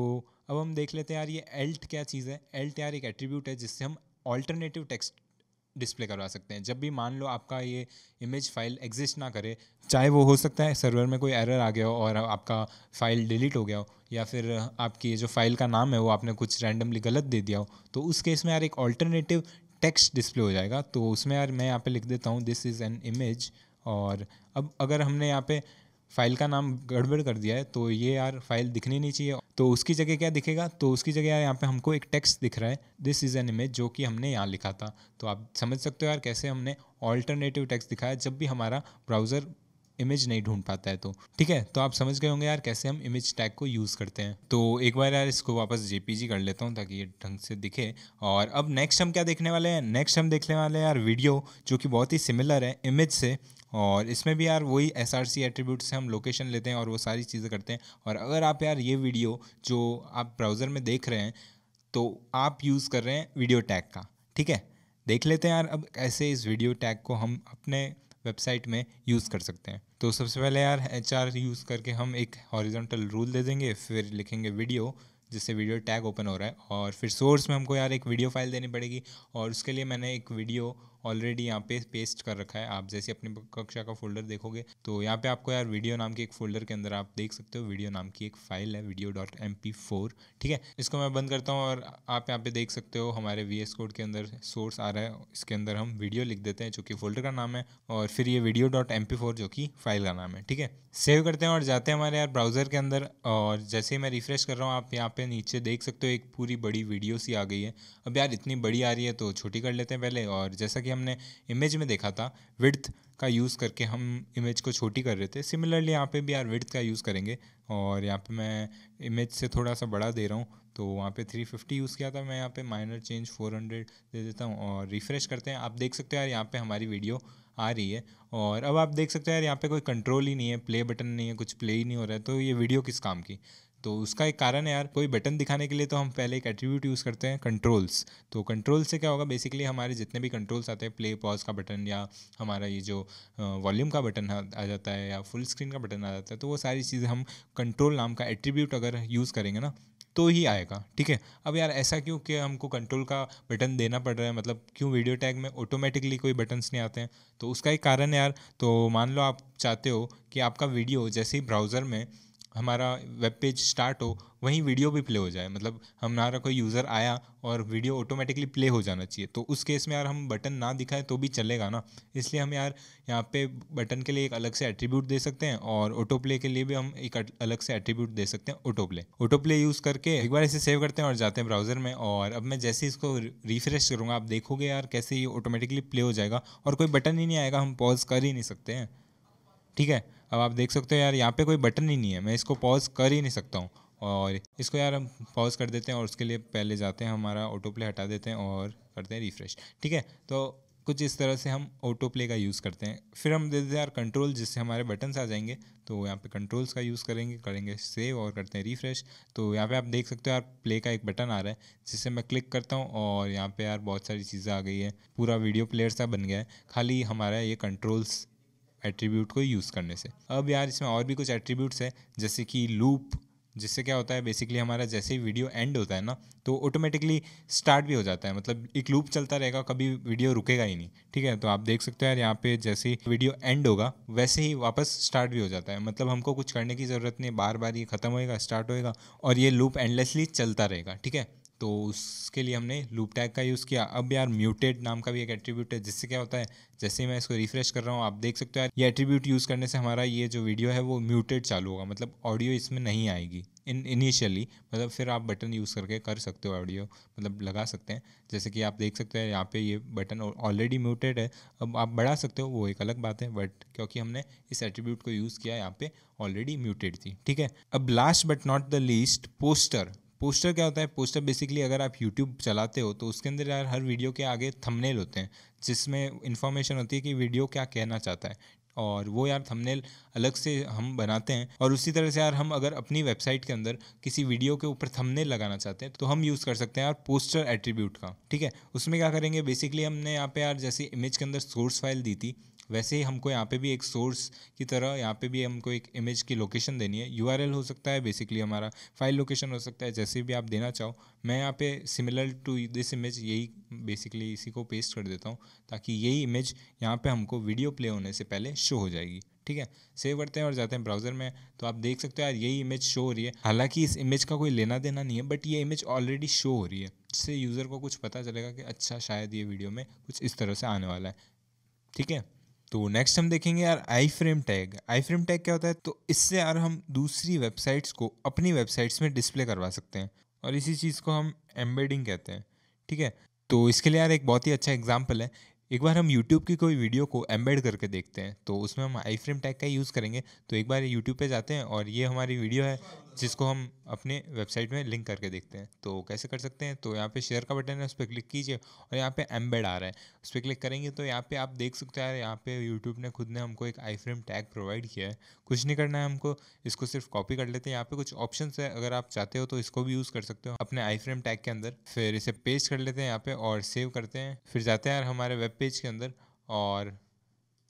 अब हम देख लेते हैं यार ये एल्ट क्या चीज़ है एल्ट यार एक एट्रीब्यूट है जिससे हम ऑल्टरनेटिव टेक्स्ट डिस्प्ले करवा सकते हैं जब भी मान लो आपका ये इमेज फाइल एग्जिस्ट ना करे चाहे वो हो सकता है सर्वर में कोई एरर आ गया हो और आपका फ़ाइल डिलीट हो गया हो या फिर आपकी जो फाइल का नाम है वो आपने कुछ रैंडमली गलत दे दिया हो तो उस केस में यार एक ऑल्टरनेटिव टेक्स्ट डिस्प्ले हो जाएगा तो उसमें यार मैं यहाँ पे लिख देता हूँ दिस इज़ एन इमेज और अब अगर हमने यहाँ पे फाइल का नाम गड़बड़ कर दिया है तो ये यार फाइल दिखनी नहीं चाहिए तो उसकी जगह क्या दिखेगा तो उसकी जगह यार यहाँ पे हमको एक टेक्स्ट दिख रहा है दिस इज़ एन इमेज जो कि हमने यहाँ लिखा था तो आप समझ सकते हो यार कैसे हमने ऑल्टरनेटिव टेक्स्ट दिखाया जब भी हमारा ब्राउज़र इमेज नहीं ढूंढ पाता है तो ठीक है तो आप समझ गए होंगे यार कैसे हम इमेज टैग को यूज़ करते हैं तो एक बार यार इसको वापस जेपीजी कर लेता हूँ ताकि ये ढंग से दिखे और अब नेक्स्ट हम क्या देखने वाले हैं नेक्स्ट हम देखने वाले हैं यार वीडियो जो कि बहुत ही सिमिलर है इमेज से और इसमें भी यार वही एस आर सी एट्रीब्यूट से हम लोकेशन लेते हैं और वो सारी चीज़ें करते हैं और अगर आप यार ये वीडियो जो आप ब्राउज़र में देख रहे हैं तो आप यूज़ कर रहे हैं वीडियो टैग का ठीक है देख लेते हैं यार अब कैसे इस वीडियो टैग को हम अपने वेबसाइट में यूज़ कर सकते हैं तो सबसे पहले यार एच आर यूज़ करके हम एक हॉरिजॉन्टल रूल दे देंगे फिर लिखेंगे वीडियो जिससे वीडियो टैग ओपन हो रहा है और फिर सोर्स में हमको यार एक वीडियो फाइल देनी पड़ेगी और उसके लिए मैंने एक वीडियो ऑलरेडी यहाँ पे पेस्ट कर रखा है आप जैसे अपने कक्षा का फोल्डर देखोगे तो यहाँ पे आपको यार वीडियो नाम के एक फोल्डर के अंदर आप देख सकते हो वीडियो नाम की एक फाइल है video dot M P four ठीक है इसको मैं बंद करता हूँ और आप यहाँ पे देख सकते हो हमारे वी एस कोड के अंदर सोर्स आ रहा है इसके अंदर हम वीडियो लिख देते हैं जो कि फोल्डर का नाम है और फिर ये video dot M P four जो कि फाइल का नाम है ठीक है सेव करते हैं और जाते हैं हमारे यार ब्राउज़र के अंदर और जैसे ही मैं रिफ्रेश कर रहा हूँ आप यहाँ पे नीचे देख सकते हो एक पूरी बड़ी वीडियो सी आ गई है अब यार इतनी बड़ी आ रही है तो छोटी कर लेते हैं पहले और जैसा कि कि हमने इमेज में देखा था विड्थ का यूज़ करके हम इमेज को छोटी कर रहे थे सिमिलरली यहाँ पे भी यार विड्थ का यूज़ करेंगे और यहाँ पे मैं इमेज से थोड़ा सा बड़ा दे रहा हूँ तो वहाँ पे 350 यूज़ किया था मैं यहाँ पे माइनर चेंज 400 दे देता हूँ और रिफ़्रेश करते हैं आप देख सकते हो यार यहाँ पे हमारी वीडियो आ रही है और अब आप देख सकते हो यार यहाँ पे कोई कंट्रोल ही नहीं है प्ले बटन नहीं है कुछ प्ले ही नहीं हो रहा है तो ये वीडियो किस काम की तो उसका एक कारण है यार कोई बटन दिखाने के लिए तो हम पहले एक एट्रीब्यूट यूज़ करते हैं कंट्रोल्स तो कंट्रोल से क्या होगा बेसिकली हमारे जितने भी कंट्रोल्स आते हैं प्ले पॉज का बटन या हमारा ये जो वॉल्यूम का बटन आ जाता है या फुल स्क्रीन का बटन आ जाता है तो वो सारी चीज़ें हम कंट्रोल नाम का एट्रीब्यूट अगर यूज़ करेंगे ना तो ही आएगा ठीक है अब यार ऐसा क्यों कि हमको कंट्रोल का बटन देना पड़ रहा है मतलब क्यों वीडियो टैग में ऑटोमेटिकली कोई बटन्स नहीं आते हैं तो उसका एक कारण है यार तो मान लो आप चाहते हो कि आपका वीडियो जैसे ही ब्राउज़र में हमारा वेब पेज स्टार्ट हो वहीं वीडियो भी प्ले हो जाए मतलब हमारा कोई यूज़र आया और वीडियो ऑटोमेटिकली प्ले हो जाना चाहिए तो उस केस में यार हम बटन ना दिखाएं तो भी चलेगा ना इसलिए हम यार यहाँ पे बटन के लिए एक अलग से एट्रीब्यूट दे सकते हैं और ऑटो प्ले के लिए भी हम एक अलग से एट्रीब्यूट दे सकते हैं autoplay autoplay use करके एक बार इसे सेव करते हैं और जाते हैं ब्राउज़र में और अब मैं जैसे इसको रिफ्रेश करूँगा आप देखोगे यार कैसे ये ऑटोमेटिकली प्ले हो जाएगा और कोई बटन ही नहीं आएगा हम पॉज कर ही नहीं सकते हैं ठीक है अब आप देख सकते हो यार यहाँ पे कोई बटन ही नहीं है मैं इसको पॉज कर ही नहीं सकता हूँ और इसको यार हम पॉज कर देते हैं और उसके लिए पहले जाते हैं हमारा ऑटो प्ले हटा देते हैं और करते हैं रिफ्रेश ठीक है तो कुछ इस तरह से हम ऑटो प्ले का यूज़ करते हैं फिर हम देते हैं यार कंट्रोल जिससे हमारे बटन्स आ जाएंगे तो यहाँ पे कंट्रोल्स का यूज़ करेंगे करेंगे सेव और करते हैं रिफ्रेश तो यहाँ पे आप देख सकते हो यार प्ले का एक बटन आ रहा है जिससे मैं क्लिक करता हूँ और यहाँ पे यार बहुत सारी चीज़ें आ गई है पूरा वीडियो प्लेयर सा बन गया है खाली हमारा ये कंट्रोल्स एट्रीब्यूट को यूज़ करने से अब यार इसमें और भी कुछ एट्रीब्यूट्स है जैसे कि लूप जिससे क्या होता है बेसिकली हमारा जैसे ही वीडियो एंड होता है ना तो ऑटोमेटिकली स्टार्ट भी हो जाता है मतलब एक लूप चलता रहेगा कभी वीडियो रुकेगा ही नहीं ठीक है तो आप देख सकते हो यार यहाँ पे जैसे ही वीडियो एंड होगा वैसे ही वापस स्टार्ट भी हो जाता है मतलब हमको कुछ करने की ज़रूरत नहीं बार बार ये ख़त्म होएगा स्टार्ट होएगा और ये लूप एंडलेसली चलता रहेगा ठीक है तो उसके लिए हमने लूप टैग का यूज़ किया अब यार म्यूटेड नाम का भी एक एट्रीब्यूट है जिससे क्या होता है जैसे मैं इसको रिफ्रेश कर रहा हूँ आप देख सकते हो यार ये एट्रीब्यूट यूज़ करने से हमारा ये जो वीडियो है वो म्यूटेड चालू होगा मतलब ऑडियो इसमें नहीं आएगी इन इनिशियली मतलब फिर आप बटन यूज़ करके कर सकते हो ऑडियो मतलब लगा सकते हैं जैसे कि आप देख सकते हैं यहाँ पे ये बटन ऑलरेडी म्यूटेड है अब आप बढ़ा सकते हो वो एक अलग बात है बट क्योंकि हमने इस एट्रीब्यूट को यूज़ किया यहाँ पे ऑलरेडी म्यूटेड थी ठीक है अब last but not the least poster poster क्या होता है पोस्टर बेसिकली अगर आप यूट्यूब चलाते हो तो उसके अंदर यार हर वीडियो के आगे थंबनेल होते हैं जिसमें इन्फॉर्मेशन होती है कि वीडियो क्या कहना चाहता है और वो यार थंबनेल अलग से हम बनाते हैं और उसी तरह से यार हम अगर अपनी वेबसाइट के अंदर किसी वीडियो के ऊपर थंबनेल लगाना चाहते हैं तो हम यूज़ कर सकते हैं यार पोस्टर एट्रीब्यूट का ठीक है उसमें क्या करेंगे बेसिकली हमने यहाँ पे यार जैसे इमेज के अंदर सोर्स फाइल दी थी वैसे ही हमको यहाँ पे भी एक सोर्स की तरह यहाँ पे भी हमको एक इमेज की लोकेशन देनी है यू हो सकता है बेसिकली हमारा फाइल लोकेशन हो सकता है जैसे भी आप देना चाहो मैं यहाँ पे सिमिलर टू दिस इमेज यही बेसिकली इसी को पेस्ट कर देता हूँ ताकि यही इमेज यहाँ पे हमको वीडियो प्ले होने से पहले शो हो जाएगी ठीक है सेव करते हैं और जाते हैं ब्राउज़र में तो आप देख सकते हो यार यही इमेज शो हो रही है हालांकि इस इमेज का कोई लेना देना नहीं है बट ये इमेज ऑलरेडी शो हो रही है जिससे यूज़र को कुछ पता चलेगा कि अच्छा शायद ये वीडियो में कुछ इस तरह से आने वाला है ठीक है तो नेक्स्ट हम देखेंगे यार iframe tag iframe tag क्या होता है तो इससे यार हम दूसरी वेबसाइट्स को अपनी वेबसाइट्स में डिस्प्ले करवा सकते हैं और इसी चीज़ को हम एम्बेडिंग कहते हैं ठीक है तो इसके लिए यार एक बहुत ही अच्छा एग्जाम्पल है एक बार हम YouTube की कोई वीडियो को एम्बेड करके देखते हैं तो उसमें हम आई फ्रेम टैग का यूज़ करेंगे तो एक बार यूट्यूब पे जाते हैं और ये हमारी वीडियो है जिसको हम अपने वेबसाइट में लिंक करके देखते हैं तो कैसे कर सकते हैं तो यहाँ पे शेयर का बटन है उस पर क्लिक कीजिए और यहाँ पे एम्बेड आ रहा है उस पर क्लिक करेंगे तो यहाँ पे आप देख सकते हैं यहाँ पे यूट्यूब ने खुद ने हमको एक आई फ्रेम टैग प्रोवाइड किया है कुछ नहीं करना है हमको इसको सिर्फ कॉपी कर लेते हैं यहाँ पे कुछ ऑप्शन है अगर आप चाहते हो तो इसको भी यूज़ कर सकते हो अपने आई फ्रेम टैग के अंदर फिर इसे पेस्ट कर लेते हैं यहाँ पे और सेव करते हैं फिर जाते हैं हमारे वेब पेज के अंदर और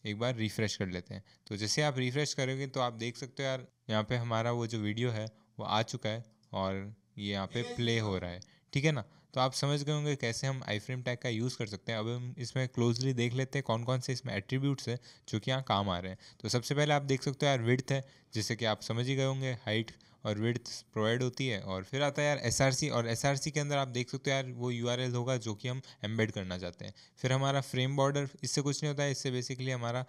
एक बार रिफ़्रेश कर लेते हैं तो जैसे आप रिफ़्रेश करोगे तो आप देख सकते हो यार यहाँ पे हमारा वो जो वीडियो है वो आ चुका है और ये यहाँ पे प्ले हो रहा है ठीक है ना तो आप समझ गए होंगे कैसे हम आई फ्रेम टैग का यूज़ कर सकते हैं अब हम इसमें क्लोजली देख लेते हैं कौन कौन से इसमें एट्रीब्यूट्स हैं जो कि यहाँ काम आ रहे हैं तो सबसे पहले आप देख सकते हो यार विड्थ है जैसे कि आप समझ ही गए होंगे हाइट और विड्थ प्रोवाइड होती है और फिर आता है यार एस आर सी और एस आर सी के अंदर आप देख सकते हो यार वो यू आर एल होगा जो कि हम एम्बेड करना चाहते हैं फिर हमारा फ्रेम बॉर्डर इससे कुछ नहीं होता है इससे बेसिकली हमारा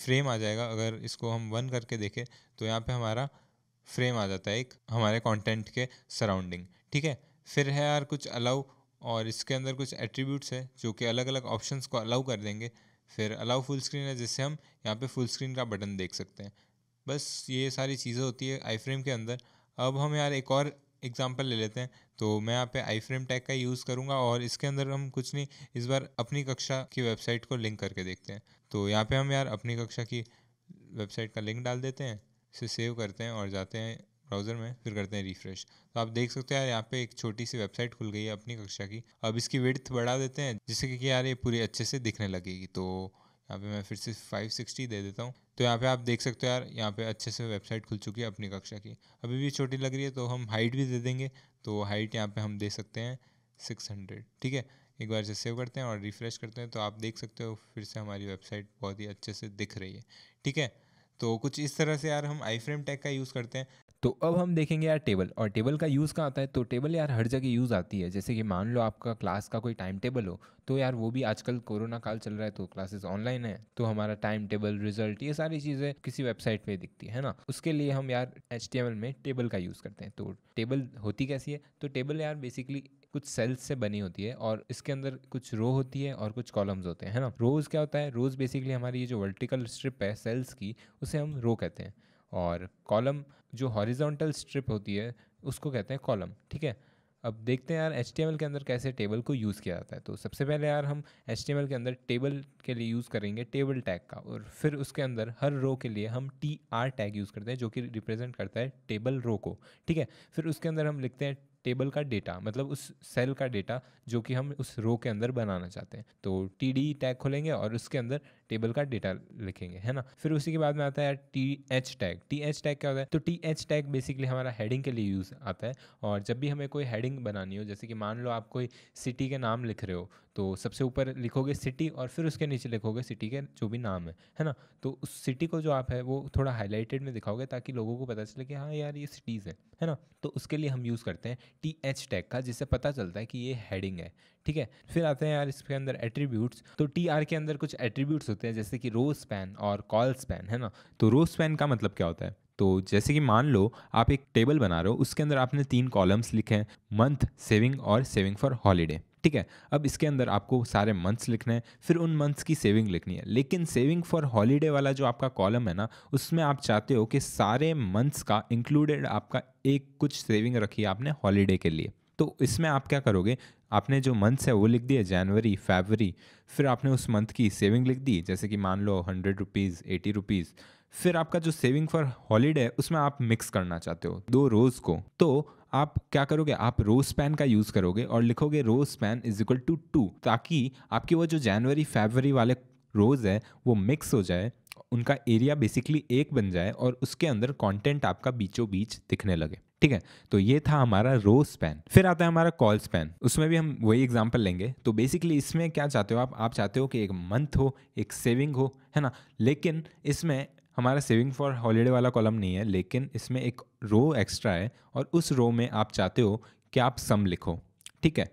फ्रेम आ जाएगा अगर इसको हम वन करके देखें तो यहाँ पे हमारा फ्रेम आ जाता है एक हमारे कंटेंट के सराउंडिंग ठीक है फिर है यार कुछ अलाउ और इसके अंदर कुछ एट्रीब्यूट्स है जो कि अलग अलग ऑप्शंस को अलाउ कर देंगे फिर अलाउ फुल स्क्रीन है जिससे हम यहाँ पे फुल स्क्रीन का बटन देख सकते हैं बस ये सारी चीज़ें होती है आई फ्रेम के अंदर अब हम यार एक और एग्जाम्पल ले लेते हैं तो मैं यहाँ पे आई फ्रेम टैग का यूज़ करूँगा और इसके अंदर हम कुछ नहीं इस बार अपनी कक्षा की वेबसाइट को लिंक करके देखते हैं तो यहाँ पे हम यार अपनी कक्षा की वेबसाइट का लिंक डाल देते हैं इसे सेव करते हैं और जाते हैं ब्राउज़र में फिर करते हैं रिफ्रेश तो आप देख सकते हो यार यहाँ पे एक छोटी सी वेबसाइट खुल गई है अपनी कक्षा की अब इसकी विड्थ बढ़ा देते हैं जिससे कि यार ये पूरी अच्छे से दिखने लगेगी तो यहाँ पे मैं फिर से 560 दे देता हूँ तो यहाँ पे आप देख सकते हो यार यहाँ पे अच्छे से वेबसाइट खुल चुकी है अपनी कक्षा की अभी भी छोटी लग रही है तो हम हाइट भी दे देंगे तो हाइट यहाँ पे हम दे सकते हैं 600 ठीक है एक बार से सेव करते हैं और रिफ़्रेश करते हैं तो आप देख सकते हो फिर से हमारी वेबसाइट बहुत ही अच्छे से दिख रही है ठीक है तो कुछ इस तरह से यार हम आई फ्रेम टैग का यूज़ करते हैं तो अब हम देखेंगे यार टेबल और टेबल का यूज़ कहाँ आता है तो टेबल यार हर जगह यूज़ आती है जैसे कि मान लो आपका क्लास का कोई टाइम टेबल हो तो यार वो भी आजकल कोरोना काल चल रहा है तो क्लासेस ऑनलाइन है तो हमारा टाइम टेबल रिजल्ट ये सारी चीज़ें किसी वेबसाइट पर दिखती है ना उसके लिए हम यार एच में टेबल का यूज़ करते हैं तो टेबल होती कैसी है तो टेबल यार बेसिकली कुछ सेल्स से बनी होती है और इसके अंदर कुछ रो होती है और कुछ कॉलम्स होते हैं है ना रोज क्या होता है रोज बेसिकली हमारी ये जो वर्टिकल स्ट्रिप है सेल्स की उसे हम रो कहते हैं और कॉलम जो हॉरिजॉन्टल स्ट्रिप होती है उसको कहते हैं कॉलम ठीक है अब देखते हैं यार एच के अंदर कैसे टेबल को यूज़ किया जाता है तो सबसे पहले यार हम एच के अंदर टेबल के लिए यूज़ करेंगे टेबल टैग का और फिर उसके अंदर हर रो के लिए हम टी आर टैग यूज़ करते हैं जो कि रिप्रेजेंट करता है टेबल रो को ठीक है फिर उसके अंदर हम लिखते हैं टेबल का डेटा मतलब उस सेल का डेटा जो कि हम उस रो के अंदर बनाना चाहते हैं तो टी डी टैग खोलेंगे और उसके अंदर टेबल का डेटा लिखेंगे है ना फिर उसी के बाद में आता है T H tag T H tag क्या होता है तो टी एच टैग बेसिकली हमारा हेडिंग के लिए यूज़ आता है और जब भी हमें कोई हेडिंग बनानी हो जैसे कि मान लो आप कोई सिटी के नाम लिख रहे हो तो सबसे ऊपर लिखोगे सिटी और फिर उसके नीचे लिखोगे सिटी के जो भी नाम है है ना तो उस सिटी को जो आप है वो थोड़ा हाईलाइटेड में दिखाओगे ताकि लोगों को पता चले कि हाँ यार ये सिटीज़ है है ना तो उसके लिए हम यूज़ करते हैं टी एच टैग का जिससे पता चलता है कि ये हेडिंग है ठीक है फिर आते हैं यार इसके अंदर एट्रीब्यूट्स तो टी आर के अंदर कुछ एट्रीब्यूट्स होते हैं जैसे कि रो स्पैन और कॉल स्पैन है ना तो रो स्पैन का मतलब क्या होता है तो जैसे कि मान लो आप एक टेबल बना रहे हो उसके अंदर आपने तीन कॉलम्स लिखे हैं मंथ सेविंग और सेविंग फॉर हॉलीडे ठीक है अब इसके अंदर आपको सारे मंथ्स लिखने हैं फिर उन मंथ्स की सेविंग लिखनी है लेकिन सेविंग फॉर हॉलीडे वाला जो आपका कॉलम है ना उसमें आप चाहते हो कि सारे मंथ्स का इंक्लूडेड आपका एक कुछ सेविंग रखी है आपने हॉलीडे के लिए तो इसमें आप क्या करोगे आपने जो मंथ्स है वो लिख दिए जनवरी फरवरी फिर आपने उस मंथ की सेविंग लिख दी जैसे कि मान लो हंड्रेड रुपीज़ एटी रुपीज़ फिर आपका जो सेविंग फॉर हॉलीडे उसमें आप मिक्स करना चाहते हो दो रोज़ को तो आप क्या करोगे आप रोज पैन का यूज़ करोगे और लिखोगे rowspan is equal to two ताकि आपकी वो जो जनवरी फरवरी वाले रोज़ है वो मिक्स हो जाए उनका एरिया बेसिकली एक बन जाए और उसके अंदर कंटेंट आपका बीचों बीच दिखने लगे ठीक है तो ये था हमारा रो स्पैन फिर आता है हमारा कॉल स्पैन उसमें भी हम वही एग्जाम्पल लेंगे तो बेसिकली इसमें क्या चाहते हो आप आप चाहते हो कि एक मंथ हो एक सेविंग हो है ना लेकिन इसमें हमारा सेविंग फॉर हॉलीडे वाला कॉलम नहीं है लेकिन इसमें एक रो एक्स्ट्रा है और उस रो में आप चाहते हो कि आप सम लिखो ठीक है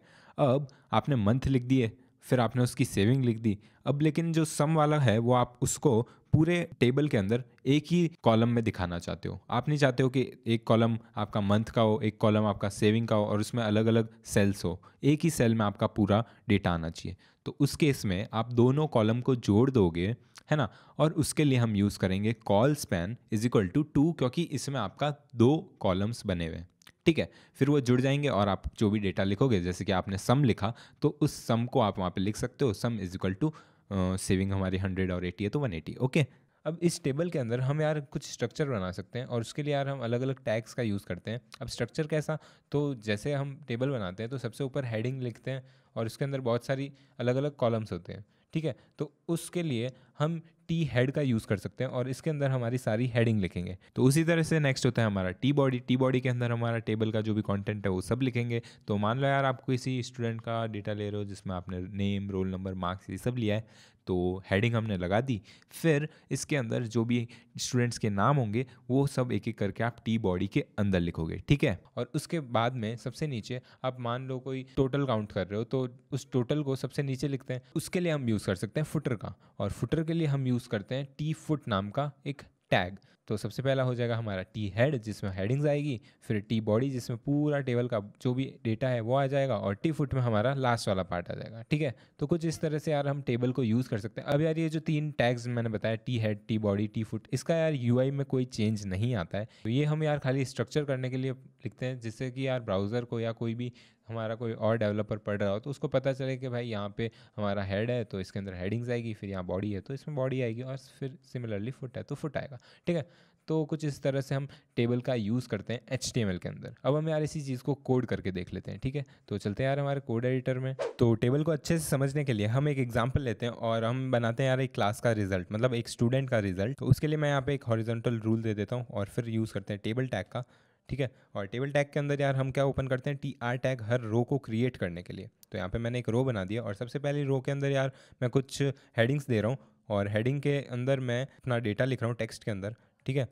अब आपने मंथ लिख दिए फिर आपने उसकी सेविंग लिख दी अब लेकिन जो सम वाला है वो आप उसको पूरे टेबल के अंदर एक ही कॉलम में दिखाना चाहते हो आप नहीं चाहते हो कि एक कॉलम आपका मंथ का हो एक कॉलम आपका सेविंग का हो और उसमें अलग अलग सेल्स हो एक ही सेल में आपका पूरा डेटा आना चाहिए तो उस केस में आप दोनों कॉलम को जोड़ दोगे है ना और उसके लिए हम यूज़ करेंगे colspan is equal to two क्योंकि इसमें आपका दो कॉलम्स बने हुए हैं ठीक है फिर वो जुड़ जाएंगे और आप जो भी डेटा लिखोगे जैसे कि आपने सम लिखा तो उस सम को आप वहाँ पे लिख सकते हो sum is equal to saving हमारी हंड्रेड और एटी है तो वन एटी ओके अब इस टेबल के अंदर हम यार कुछ स्ट्रक्चर बना सकते हैं और उसके लिए यार हम अलग अलग टैग्स का यूज़ करते हैं अब स्ट्रक्चर कैसा तो जैसे हम टेबल बनाते हैं तो सबसे ऊपर हेडिंग लिखते हैं और उसके अंदर बहुत सारी अलग अलग कॉलम्स होते हैं ठीक है तो उसके लिए हम टी हेड का यूज़ कर सकते हैं और इसके अंदर हमारी सारी हेडिंग लिखेंगे तो उसी तरह से नेक्स्ट होता है हमारा टी बॉडी टी बॉडी के अंदर हमारा टेबल का जो भी कंटेंट है वो सब लिखेंगे तो मान लो यार आप किसी स्टूडेंट का डेटा ले रहे हो जिसमें आपने नेम रोल नंबर मार्क्स ये सब लिया है तो हेडिंग हमने लगा दी फिर इसके अंदर जो भी स्टूडेंट्स के नाम होंगे वो सब एक एक करके आप टी बॉडी के अंदर लिखोगे ठीक है और उसके बाद में सबसे नीचे आप मान लो कोई टोटल काउंट कर रहे हो तो उस टोटल को सबसे नीचे लिखते हैं उसके लिए हम यूज़ कर सकते हैं फुटर का और फुटर के लिए हम यूज़ करते हैं टी फुट नाम का एक टैग तो सबसे पहला हो जाएगा हमारा टी हेड जिसमें हेडिंग्स आएगी फिर टी बॉडी जिसमें पूरा टेबल का जो भी डेटा है वो आ जाएगा और टी फुट में हमारा लास्ट वाला पार्ट आ जाएगा ठीक है तो कुछ इस तरह से यार हम टेबल को यूज़ कर सकते हैं अब यार ये जो तीन टैग्स मैंने बताया T head T body T foot इसका यार यू में कोई चेंज नहीं आता है तो ये हम यार खाली स्ट्रक्चर करने के लिए लिखते हैं जिससे कि यार ब्राउज़र को या कोई भी हमारा कोई और डेवलपर पढ़ रहा हो तो उसको पता चले कि भाई यहाँ पे हमारा हेड है तो इसके अंदर हेडिंग्स आएगी फिर यहाँ बॉडी है तो इसमें बॉडी आएगी और फिर सिमिलरली फुट है तो फुट आएगा ठीक है तो कुछ इस तरह से हम टेबल का यूज़ करते हैं एच के अंदर अब हम यार इसी चीज़ को कोड करके देख लेते हैं ठीक है तो चलते हैं यार हमारे कोड एडिटर में तो टेबल को अच्छे से समझने के लिए हम एक एग्जाम्पल लेते हैं और हम बनाते हैं यार एक क्लास का रिजल्ट मतलब एक स्टूडेंट का रिजल्ट तो उसके लिए मैं यहाँ पे एक हॉरिजेंटल रूल दे देता हूँ और फिर यूज़ करते हैं टेबल टैग का ठीक है और टेबल टैग के अंदर यार हम क्या ओपन करते हैं टी आर टैग हर रो को क्रिएट करने के लिए तो यहाँ पे मैंने एक रो बना दिया और सबसे पहले रो के अंदर यार मैं कुछ हेडिंग्स दे रहा हूँ और हेडिंग के अंदर मैं अपना डेटा लिख रहा हूँ टेक्स्ट के अंदर ठीक है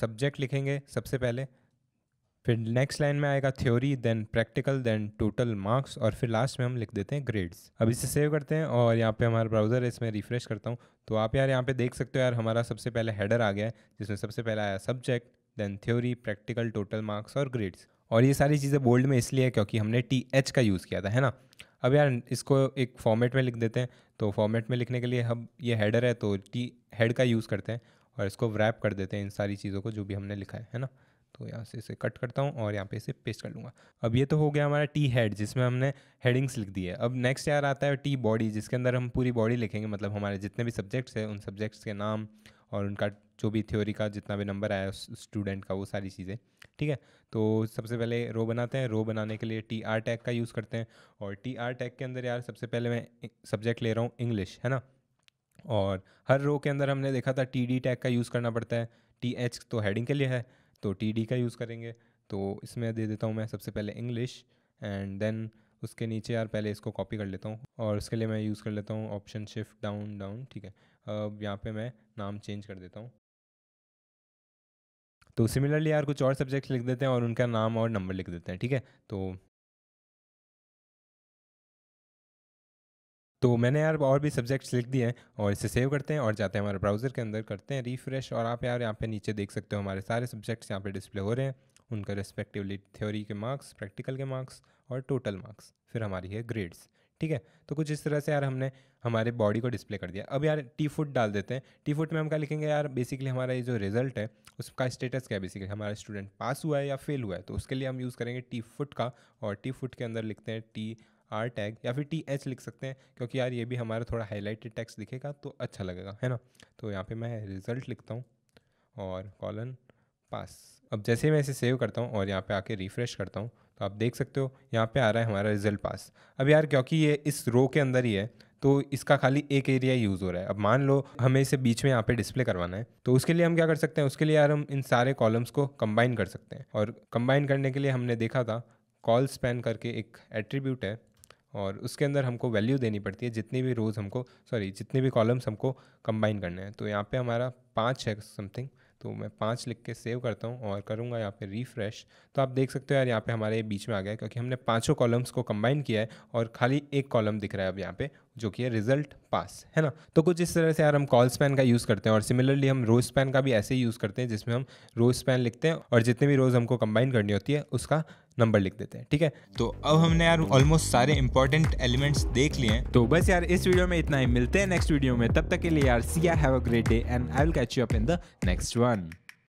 सब्जेक्ट लिखेंगे सबसे पहले फिर नेक्स्ट लाइन में आएगा theory then practical then total marks और फिर लास्ट में हम लिख देते हैं ग्रेड्स अब इसे सेव करते हैं और यहाँ पे हमारा ब्राउज़र है इसमें रिफ़्रेश करता हूँ तो आप यार यहाँ पे देख सकते हो यार हमारा सबसे पहले हेडर आ गया है जिसमें सबसे पहले आया subject then theory practical total marks और ग्रेड्स और ये सारी चीज़ें बोल्ड में इसलिए है क्योंकि हमने टी एच का यूज़ किया था है ना अब यार इसको एक फॉर्मेट में लिख देते हैं तो फॉर्मेट में लिखने के लिए हम ये हेडर है तो टी हेड का यूज़ करते हैं और इसको रैप कर देते हैं इन सारी चीज़ों को जो भी हमने लिखा है है ना तो यहाँ से इसे कट करता हूँ और यहाँ पे इसे पेस्ट कर लूँगा अब ये तो हो गया हमारा टी हेड जिसमें हमने हेडिंग्स लिख दी है अब नेक्स्ट यार आता है टी बॉडी जिसके अंदर हम पूरी बॉडी लिखेंगे मतलब हमारे जितने भी सब्जेक्ट्स हैं उन सब्जेक्ट्स के नाम और उनका जो भी थ्योरी का जितना भी नंबर आया स्टूडेंट का वो सारी चीज़ें ठीक है तो सबसे पहले रो बनाते हैं रो बनाने के लिए टी आर टैग का यूज़ करते हैं और टी आर टैग के अंदर यार सबसे पहले मैं सब्जेक्ट ले रहा हूँ इंग्लिश है ना और हर रो के अंदर हमने देखा था टी डी टैग का यूज़ करना पड़ता है टी एच तो हेडिंग के लिए है तो टी डी का यूज़ करेंगे तो इसमें दे देता हूँ मैं सबसे पहले इंग्लिश एंड देन उसके नीचे यार पहले इसको कॉपी कर लेता हूँ और उसके लिए मैं यूज़ कर लेता हूँ ऑप्शन शिफ्ट डाउन डाउन ठीक है यहाँ पे मैं नाम चेंज कर देता हूँ तो सिमिलरली यार कुछ और सब्जेक्ट्स लिख देते हैं और उनका नाम और नंबर लिख देते हैं ठीक है तो तो मैंने यार और भी सब्जेक्ट्स लिख दिए हैं और इसे सेव करते हैं और जाते हैं हमारे ब्राउज़र के अंदर करते हैं रिफ्रेश और आप यार यहाँ पे नीचे देख सकते हो हमारे सारे सब्जेक्ट्स यहाँ पे डिस्प्ले हो रहे हैं उनका रिस्पेक्टिवली थ्योरी के मार्क्स प्रैक्टिकल के मार्क्स और टोटल मार्क्स फिर हमारी है ग्रेड्स ठीक है तो कुछ इस तरह से यार हमने हमारे बॉडी को डिस्प्ले कर दिया अब यार टी फुट डाल देते हैं टी फुट में हम क्या लिखेंगे यार बेसिकली हमारा ये जो रिजल्ट है उसका स्टेटस क्या है बेसिकली हमारा स्टूडेंट पास हुआ है या फेल हुआ है तो उसके लिए हम यूज़ करेंगे टी फुट का और टी फुट के अंदर लिखते हैं टी आर टैग या फिर टी एच लिख सकते हैं क्योंकि यार ये भी हमारा थोड़ा हाईलाइटेड टैक्स दिखेगा तो अच्छा लगेगा है ना तो यहाँ पे मैं रिज़ल्ट लिखता हूँ और कॉलन पास अब जैसे मैं इसे सेव करता हूँ और यहाँ पे आके रिफ़्रेश करता हूँ आप देख सकते हो यहाँ पे आ रहा है हमारा रिजल्ट पास अब यार क्योंकि ये इस रो के अंदर ही है तो इसका खाली एक एरिया यूज़ हो रहा है अब मान लो हमें इसे बीच में यहाँ पे डिस्प्ले करवाना है तो उसके लिए हम क्या कर सकते हैं उसके लिए यार हम इन सारे कॉलम्स को कंबाइन कर सकते हैं और कंबाइन करने के लिए हमने देखा था कॉल स्पैन करके एक एट्रीब्यूट है और उसके अंदर हमको वैल्यू देनी पड़ती है जितनी भी रोज़ हमको सॉरी जितने भी कॉलम्स हमको कंबाइन करने हैं तो यहाँ पे हमारा पाँच है समथिंग तो मैं पाँच लिख के सेव करता हूँ और करूँगा यहाँ पे रिफ्रेश तो आप देख सकते हो यार यहाँ पे हमारे बीच में आ गया क्योंकि हमने पाँचों कॉलम्स को कंबाइन किया है और खाली एक कॉलम दिख रहा है अब यहाँ पे जो कि है रिजल्ट पास है ना तो कुछ इस तरह से यार हम कॉल स्पैन का यूज़ करते हैं और सिमिलरली हम रोज स्पैन का भी ऐसे ही यूज़ करते हैं जिसमें हम रोज स्पैन लिखते हैं और जितने भी रोज़ हमको कंबाइन करनी होती है उसका नंबर लिख देते हैं ठीक है तो अब हमने यार ऑलमोस्ट सारे इंपॉर्टेंट एलिमेंट्स देख लिए हैं तो बस यार इस वीडियो में इतना ही मिलते हैं नेक्स्ट वीडियो में तब तक के लिए यार see I have a great day and I will catch you up in the next one